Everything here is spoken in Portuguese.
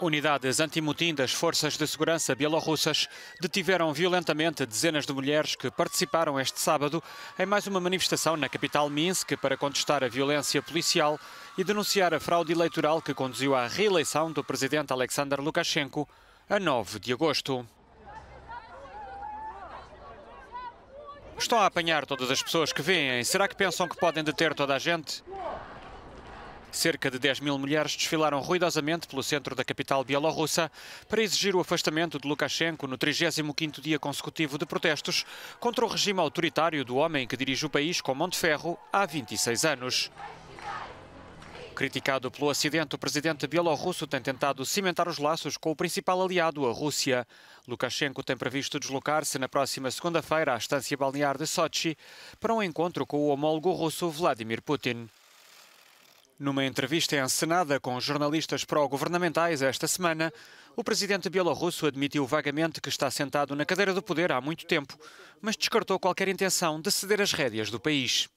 Unidades antimutim das forças de segurança bielorrussas detiveram violentamente dezenas de mulheres que participaram este sábado em mais uma manifestação na capital Minsk para contestar a violência policial e denunciar a fraude eleitoral que conduziu à reeleição do presidente Alexander Lukashenko a 9 de agosto. Estão a apanhar todas as pessoas que vêm. Será que pensam que podem deter toda a gente? Cerca de 10 mil mulheres desfilaram ruidosamente pelo centro da capital bielorrussa para exigir o afastamento de Lukashenko no 35º dia consecutivo de protestos contra o regime autoritário do homem que dirige o país com ferro há 26 anos. Criticado pelo acidente, o presidente bielorrusso tem tentado cimentar os laços com o principal aliado, a Rússia. Lukashenko tem previsto deslocar-se na próxima segunda-feira à estância balnear de Sochi para um encontro com o homólogo russo Vladimir Putin. Numa entrevista encenada com jornalistas pró-governamentais esta semana, o presidente bielorrusso admitiu vagamente que está sentado na cadeira do poder há muito tempo, mas descartou qualquer intenção de ceder as rédeas do país.